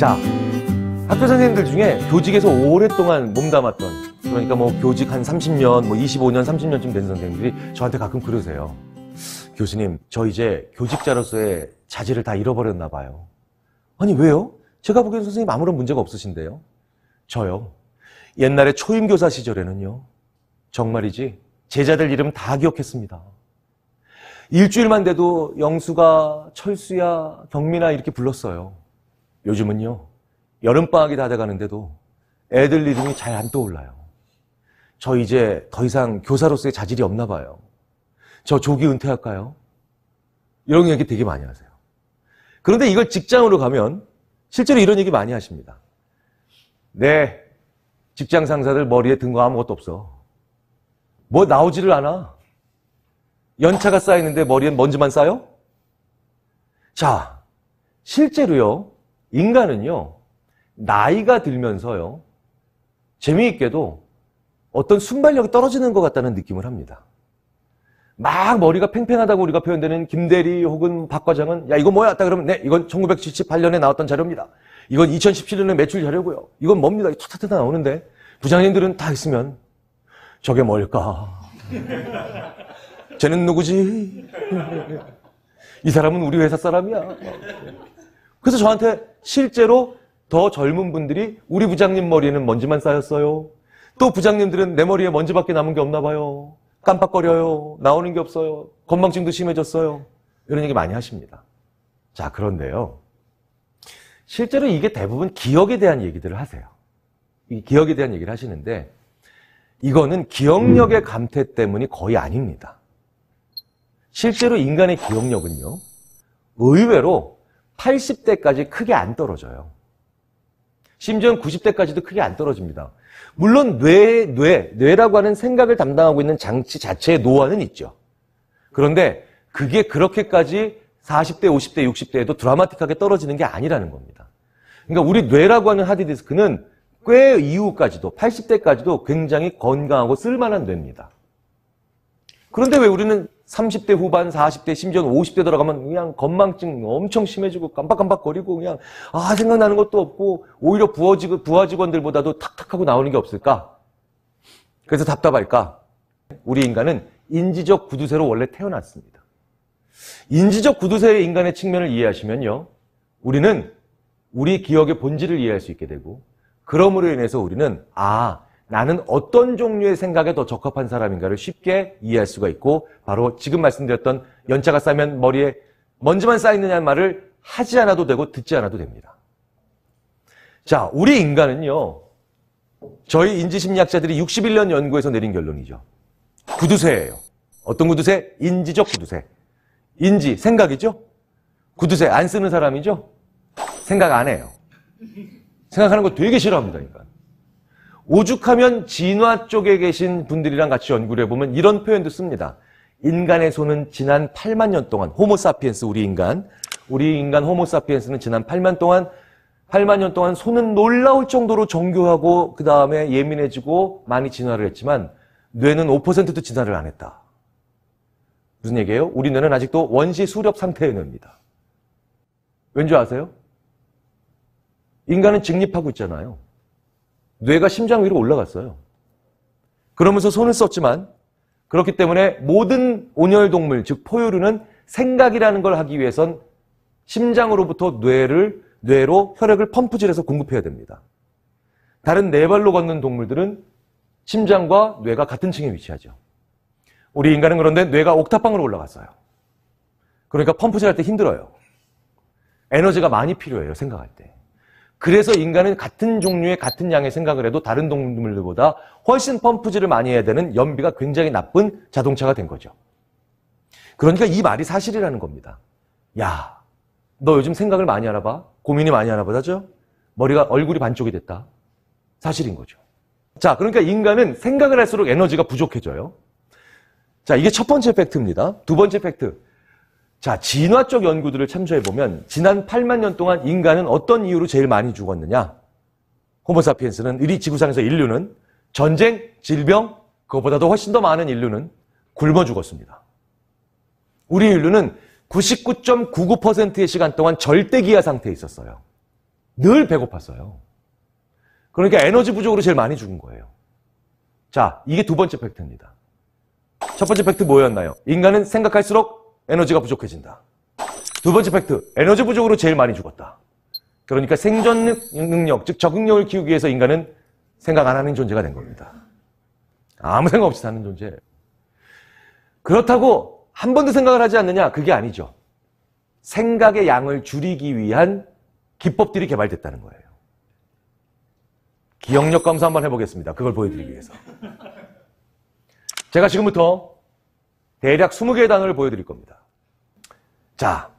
자, 학교 선생님들 중에 교직에서 오랫동안 몸담았던 그러니까 뭐 교직 한 30년, 뭐 25년, 30년쯤 된 선생님들이 저한테 가끔 그러세요. 교수님, 저 이제 교직자로서의 자질을 다 잃어버렸나 봐요. 아니, 왜요? 제가 보기엔 선생님 아무런 문제가 없으신데요. 저요. 옛날에 초임교사 시절에는요. 정말이지 제자들 이름 다 기억했습니다. 일주일만 돼도 영수가 철수야 경미나 이렇게 불렀어요. 요즘은요, 여름방학이 다 돼가는데도 애들 이름이 잘 안 떠올라요. 저 이제 더 이상 교사로서의 자질이 없나 봐요. 저 조기 은퇴할까요? 이런 얘기 되게 많이 하세요. 그런데 이걸 직장으로 가면 실제로 이런 얘기 많이 하십니다. 네, 직장 상사들 머리에 든 거 아무것도 없어. 뭐 나오지를 않아. 연차가 쌓이는데 머리엔 먼지만 쌓여? 자, 실제로요. 인간은요, 나이가 들면서요, 재미있게도 어떤 순발력이 떨어지는 것 같다는 느낌을 합니다. 막 머리가 팽팽하다고 우리가 표현되는 김대리 혹은 박 과장은 야 이거 뭐야? 딱 그러면 네 이건 1978년에 나왔던 자료입니다. 이건 2017년에 매출 자료고요. 이건 뭡니다. 툭탁툭 나오는데 부장님들은 다 있으면 저게 뭘까? 쟤는 누구지? 이 사람은 우리 회사 사람이야. 그래서 저한테 실제로 더 젊은 분들이 우리 부장님 머리에는 먼지만 쌓였어요. 또 부장님들은 내 머리에 먼지밖에 남은 게 없나 봐요. 깜빡거려요. 나오는 게 없어요. 건망증도 심해졌어요. 이런 얘기 많이 하십니다. 자, 그런데요. 실제로 이게 대부분 기억에 대한 얘기들을 하세요. 이 기억에 대한 얘기를 하시는데 이거는 기억력의 감퇴 때문이 거의 아닙니다. 실제로 인간의 기억력은요. 의외로 80대까지 크게 안 떨어져요. 심지어 는 90대까지도 크게 안 떨어집니다. 물론 뇌, 뇌, 뇌라고 하는 생각을 담당하고 있는 장치 자체의 노화는 있죠. 그런데 그게 그렇게까지 40대, 50대, 60대에도 드라마틱하게 떨어지는 게 아니라는 겁니다. 그러니까 우리 뇌라고 하는 하드디스크는 꽤 이후까지도 80대까지도 굉장히 건강하고 쓸만한 뇌입니다. 그런데 왜 우리는 30대 후반, 40대, 심지어는 50대 들어가면 그냥 건망증 엄청 심해지고 깜빡깜빡거리고 그냥 아 생각나는 것도 없고 오히려 부하직 부하직원들보다도 탁탁하고 나오는 게 없을까? 그래서 답답할까? 우리 인간은 인지적 구두쇠로 원래 태어났습니다. 인지적 구두쇠의 인간의 측면을 이해하시면요. 우리는 우리 기억의 본질을 이해할 수 있게 되고 그러므로 인해서 우리는 아 나는 어떤 종류의 생각에 더 적합한 사람인가를 쉽게 이해할 수가 있고 바로 지금 말씀드렸던 연차가 쌓이면 머리에 먼지만 쌓이느냐는 말을 하지 않아도 되고 듣지 않아도 됩니다. 자, 우리 인간은요. 저희 인지심리학자들이 61년 연구에서 내린 결론이죠. 구두쇠예요. 어떤 구두쇠? 인지적 구두쇠. 인지, 생각이죠? 구두쇠 안 쓰는 사람이죠? 생각 안 해요. 생각하는 거 되게 싫어합니다, 그러 그러니까. 오죽하면 진화 쪽에 계신 분들이랑 같이 연구를 해보면 이런 표현도 씁니다. 인간의 손은 지난 8만 년 동안 호모사피엔스 우리 인간 우리 인간 호모사피엔스는 지난 8만 동안 8만 년 동안 손은 놀라울 정도로 정교하고 그 다음에 예민해지고 많이 진화를 했지만 뇌는 5%도 진화를 안 했다. 무슨 얘기예요? 우리 뇌는 아직도 원시 수렵 상태의 뇌입니다. 왠지 아세요? 인간은 직립하고 있잖아요. 뇌가 심장 위로 올라갔어요. 그러면서 손을 썼지만 그렇기 때문에 모든 온열동물, 즉 포유류는 생각이라는 걸 하기 위해선 심장으로부터 뇌를 뇌로 혈액을 펌프질해서 공급해야 됩니다. 다른 네 발로 걷는 동물들은 심장과 뇌가 같은 층에 위치하죠. 우리 인간은 그런데 뇌가 옥탑방으로 올라갔어요. 그러니까 펌프질할 때 힘들어요. 에너지가 많이 필요해요, 생각할 때. 그래서 인간은 같은 종류의 같은 양의 생각을 해도 다른 동물들보다 훨씬 펌프질을 많이 해야 되는 연비가 굉장히 나쁜 자동차가 된 거죠. 그러니까 이 말이 사실이라는 겁니다. 야, 너 요즘 생각을 많이 알아 봐? 고민이 많이 알아봐? 다죠 머리가 얼굴이 반쪽이 됐다. 사실인 거죠. 자, 그러니까 인간은 생각을 할수록 에너지가 부족해져요. 자, 이게 첫 번째 팩트입니다. 두 번째 팩트. 자, 진화 적 연구들을 참조해 보면 지난 8만 년 동안 인간은 어떤 이유로 제일 많이 죽었느냐? 호모사피엔스는 우리 지구상에서 인류는 전쟁, 질병, 그것보다도 훨씬 더 많은 인류는 굶어 죽었습니다. 우리 인류는 99.99%의 시간 동안 절대 기아 상태에 있었어요. 늘 배고팠어요. 그러니까 에너지 부족으로 제일 많이 죽은 거예요. 자, 이게 두 번째 팩트입니다. 첫 번째 팩트 뭐였나요? 인간은 생각할수록 에너지가 부족해진다. 두 번째 팩트, 에너지 부족으로 제일 많이 죽었다. 그러니까 생존 능력, 즉 적응력을 키우기 위해서 인간은 생각 안 하는 존재가 된 겁니다. 아무 생각 없이 사는 존재. 그렇다고 한 번도 생각을 하지 않느냐? 그게 아니죠. 생각의 양을 줄이기 위한 기법들이 개발됐다는 거예요. 기억력 검사 한번 해보겠습니다. 그걸 보여드리기 위해서. 제가 지금부터 대략 20개의 단어를 보여드릴 겁니다. 자,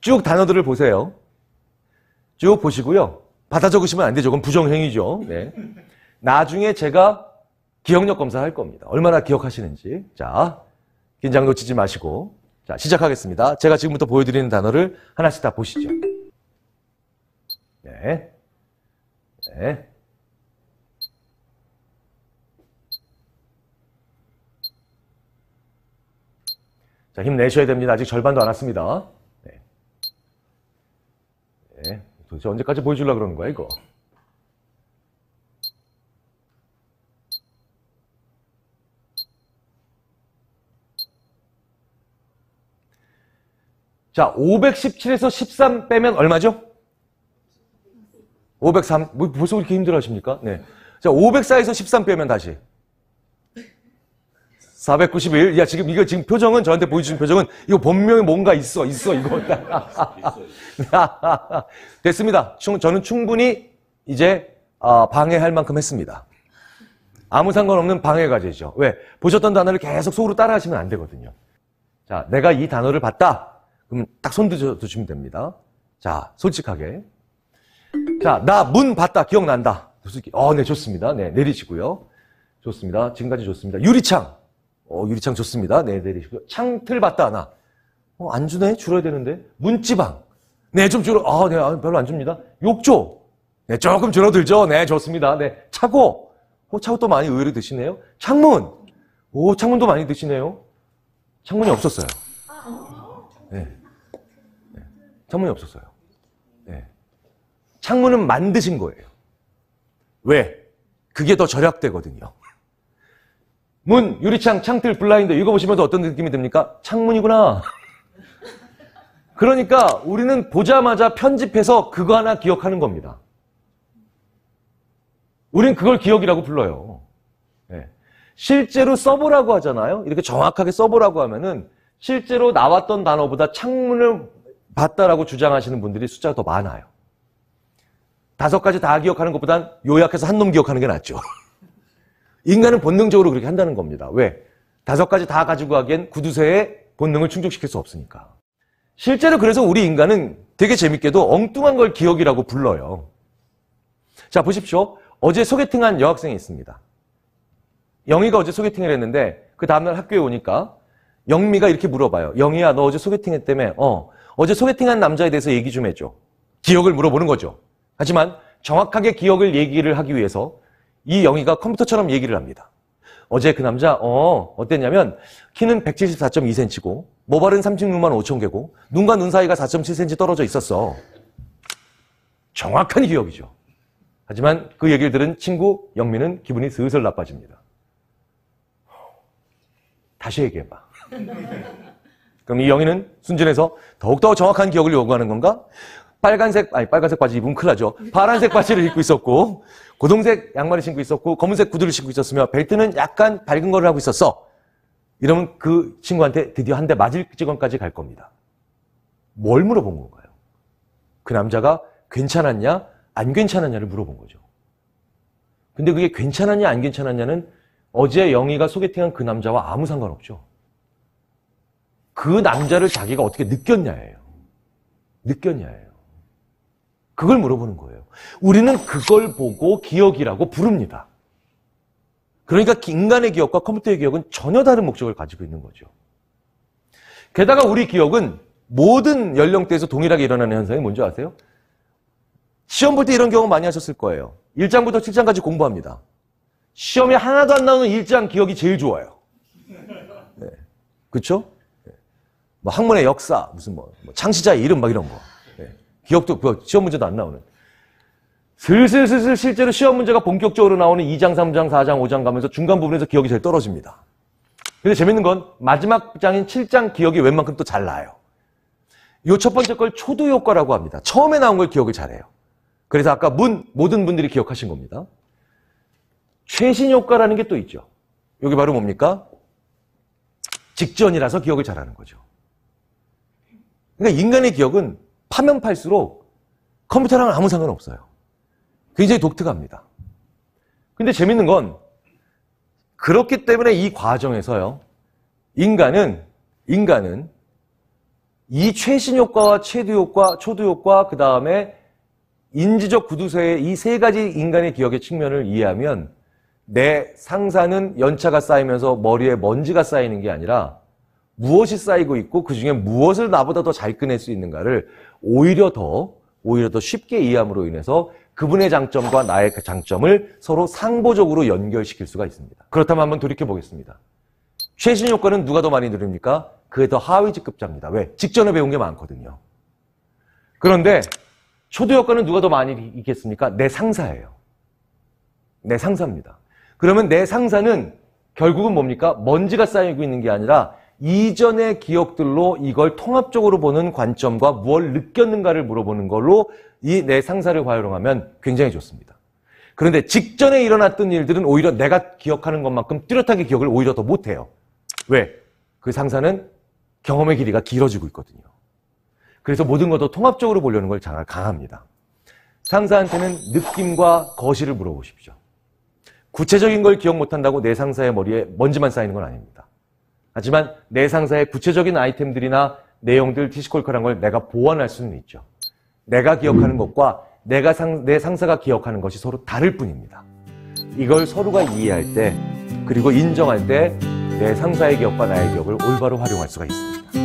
쭉 단어들을 보세요. 쭉 보시고요. 받아 적으시면 안 되죠. 그건 부정행위죠. 네. 나중에 제가 기억력 검사할 겁니다. 얼마나 기억하시는지. 자, 긴장 놓치지 마시고. 자, 시작하겠습니다. 제가 지금부터 보여드리는 단어를 하나씩 다 보시죠. 네. 네. 자, 힘내셔야 됩니다. 아직 절반도 안 왔습니다. 네. 네. 도대체 언제까지 보여주려고 그러는 거야, 이거? 자, 517에서 13 빼면 얼마죠? 503. 뭐 벌써 그렇게 힘들어 하십니까? 네. 자, 504에서 13 빼면 다시. 491. 야, 지금 이거 지금 표정은 저한테 보여주신 표정은 이거 본명이 뭔가 있어, 있어, 이거. 됐습니다. 저는 충분히 이제 아, 방해할 만큼 했습니다. 아무 상관없는 방해과제죠 왜? 보셨던 단어를 계속 속으로 따라하시면 안 되거든요. 자, 내가 이 단어를 봤다. 그럼 딱 손드셔주시면 됩니다. 자, 솔직하게. 자, 나 문 봤다. 기억난다. 솔직히. 어, 네, 좋습니다. 네, 내리시고요. 좋습니다. 지금까지 좋습니다. 유리창. 어, 유리창 좋습니다. 네, 내리시고. 요 창틀 봤다 하나. 어, 안 주네? 줄어야 되는데. 문지방. 네, 좀 줄어. 아, 네, 아, 별로 안 줍니다. 욕조. 네, 조금 줄어들죠. 네, 좋습니다. 네, 차고. 어, 차고 또 많이 의외로 드시네요. 창문. 오, 창문도 많이 드시네요. 창문이 없었어요. 네. 네. 창문이 없었어요. 네. 창문은 만드신 거예요. 왜? 그게 더 절약되거든요. 문, 유리창, 창틀, 블라인드 읽어보시면서 어떤 느낌이 듭니까? 창문이구나. 그러니까 우리는 보자마자 편집해서 그거 하나 기억하는 겁니다. 우린 그걸 기억이라고 불러요. 네. 실제로 써보라고 하잖아요. 이렇게 정확하게 써보라고 하면은 실제로 나왔던 단어보다 창문을 봤다라고 주장하시는 분들이 숫자가 더 많아요. 다섯 가지 다 기억하는 것보단 요약해서 한 놈 기억하는 게 낫죠. 인간은 본능적으로 그렇게 한다는 겁니다. 왜? 다섯 가지 다 가지고 가기엔 구두쇠의 본능을 충족시킬 수 없으니까. 실제로 그래서 우리 인간은 되게 재밌게도 엉뚱한 걸 기억이라고 불러요. 자, 보십시오. 어제 소개팅한 여학생이 있습니다. 영희가 어제 소개팅을 했는데 그 다음날 학교에 오니까 영미가 이렇게 물어봐요. 영희야, 너 어제 소개팅했다며? 어. 어제 소개팅한 남자에 대해서 얘기 좀 해줘. 기억을 물어보는 거죠. 하지만 정확하게 기억을 얘기를 하기 위해서 이 영희가 컴퓨터처럼 얘기를 합니다. 어제 그 남자 어 어땠냐면 키는 174.2cm고 모발은 36만 5천 개고 눈과 눈 사이가 4.7cm 떨어져 있었어. 정확한 기억이죠. 하지만 그 얘기를 들은 친구 영민은 기분이 슬슬 나빠집니다. 다시 얘기해봐. 그럼 이 영희는 순진해서 더욱더 정확한 기억을 요구하는 건가? 빨간색, 아니, 빨간색 바지 입으면 큰일 나죠. 파란색 바지를 입고 있었고, 고동색 양말을 신고 있었고, 검은색 구두를 신고 있었으며, 벨트는 약간 밝은 거를 하고 있었어. 이러면 그 친구한테 드디어 한 대 맞을 직원까지갈 겁니다. 뭘 물어본 건가요? 그 남자가 괜찮았냐, 안 괜찮았냐를 물어본 거죠. 근데 그게 괜찮았냐, 안 괜찮았냐는 어제 영희가 소개팅한 그 남자와 아무 상관없죠. 그 남자를 자기가 어떻게 느꼈냐예요. 느꼈냐예요. 그걸 물어보는 거예요. 우리는 그걸 보고 기억이라고 부릅니다. 그러니까 인간의 기억과 컴퓨터의 기억은 전혀 다른 목적을 가지고 있는 거죠. 게다가 우리 기억은 모든 연령대에서 동일하게 일어나는 현상이 뭔지 아세요? 시험 볼 때 이런 경험 많이 하셨을 거예요. 1장부터 7장까지 공부합니다. 시험에 하나도 안 나오는 1장 기억이 제일 좋아요. 네. 그쵸? 네. 뭐 학문의 역사, 무슨 뭐, 뭐 창시자의 이름 막 이런 거. 기억도 그 시험 문제도 안 나오는. 슬슬슬슬 실제로 시험 문제가 본격적으로 나오는 2장, 3장, 4장, 5장 가면서 중간 부분에서 기억이 제일 떨어집니다. 근데 재밌는 건 마지막 장인 7장 기억이 웬만큼 또 잘 나요. 요 첫 번째 걸 초도 효과라고 합니다. 처음에 나온 걸 기억을 잘해요. 그래서 아까 문 모든 분들이 기억하신 겁니다. 최신 효과라는 게 또 있죠. 여기 바로 뭡니까? 직전이라서 기억을 잘하는 거죠. 그러니까 인간의 기억은 파면 팔수록 컴퓨터랑 아무 상관없어요. 굉장히 독특합니다. 근데 재밌는 건 그렇기 때문에 이 과정에서요. 인간은 인간은 이 최신 효과와 최두 효과, 초두 효과, 그 다음에 인지적 구두쇠의 이 세 가지 인간의 기억의 측면을 이해하면 내 상사는 연차가 쌓이면서 머리에 먼지가 쌓이는 게 아니라 무엇이 쌓이고 있고 그 중에 무엇을 나보다 더 잘 꺼낼 수 있는가를 오히려 더 오히려 더 쉽게 이해함으로 인해서 그분의 장점과 나의 그 장점을 서로 상보적으로 연결시킬 수가 있습니다. 그렇다면 한번 돌이켜 보겠습니다. 최신 효과는 누가 더 많이 누립니까? 그게 더 하위직급자입니다. 왜? 직전에 배운 게 많거든요. 그런데 초도 효과는 누가 더 많이 있겠습니까? 내 상사예요. 내 상사입니다. 그러면 내 상사는 결국은 뭡니까? 먼지가 쌓이고 있는 게 아니라 이전의 기억들로 이걸 통합적으로 보는 관점과 무엇 느꼈는가를 물어보는 걸로 이 내 상사를 과용하면 굉장히 좋습니다. 그런데 직전에 일어났던 일들은 오히려 내가 기억하는 것만큼 뚜렷하게 기억을 오히려 더 못해요. 왜? 그 상사는 경험의 길이가 길어지고 있거든요. 그래서 모든 것도 통합적으로 보려는 걸 장을 강합니다. 상사한테는 느낌과 거실을 물어보십시오. 구체적인 걸 기억 못한다고 내 상사의 머리에 먼지만 쌓이는 건 아닙니다. 하지만 내 상사의 구체적인 아이템들이나 내용들 티시콜컬한걸 내가 보완할 수는 있죠. 내가 기억하는 것과 내가 상, 내 상사가 기억하는 것이 서로 다를 뿐입니다. 이걸 서로가 이해할 때 그리고 인정할 때 내 상사의 기억과 나의 기억을 올바로 활용할 수가 있습니다.